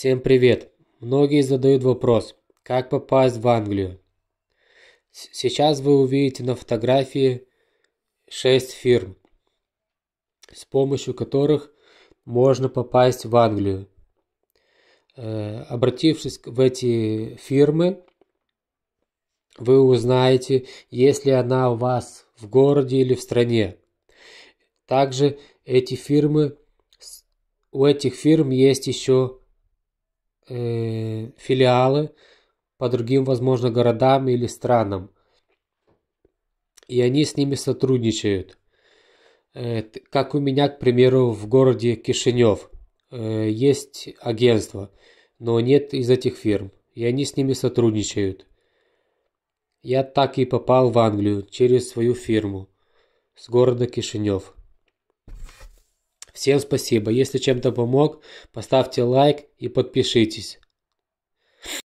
Всем привет! Многие задают вопрос, как попасть в Англию. С сейчас вы увидите на фотографии 6 фирм, с помощью которых можно попасть в Англию. Э обратившись в эти фирмы, вы узнаете, есть ли она у вас в городе или в стране. Также эти фирмы, у этих фирм есть еще э, филиалы по другим, возможно, городам или странам. И они с ними сотрудничают. Э, как у меня, к примеру, в городе Кишинев э, есть агентство, но нет из этих фирм. И они с ними сотрудничают. Я так и попал в Англию через свою фирму с города Кишинев. Всем спасибо. Если чем-то помог, поставьте лайк и подпишитесь.